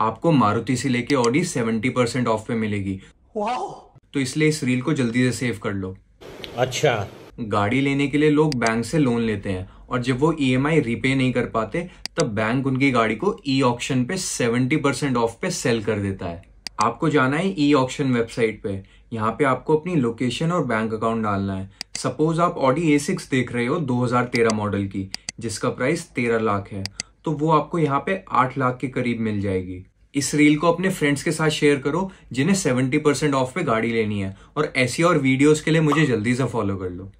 आपको मारुति से लेके ऑडी 70 परसेंट ऑफ पे मिलेगी तो इसलिए इस रील को जल्दी से सेव कर लो अच्छा गाड़ी लेने के लिए लोग बैंक से लोन लेते हैं और जब वो ईएमआई e रिपे नहीं कर पाते तब बैंक उनकी गाड़ी को ई ऑप्शन पे 70 परसेंट ऑफ पे सेल कर देता है आपको जाना है ई ऑप्शन वेबसाइट पे यहाँ पे आपको अपनी लोकेशन और बैंक अकाउंट डालना है सपोज आप ऑडी ए देख रहे हो 2013 मॉडल की जिसका प्राइस 13 लाख है तो वो आपको यहाँ पे आठ लाख के करीब मिल जाएगी इस रील को अपने फ्रेंड्स के साथ शेयर करो जिन्हें सेवेंटी परसेंट ऑफ पे गाड़ी लेनी है और ऐसी और वीडियोस के लिए मुझे जल्दी से फॉलो कर लो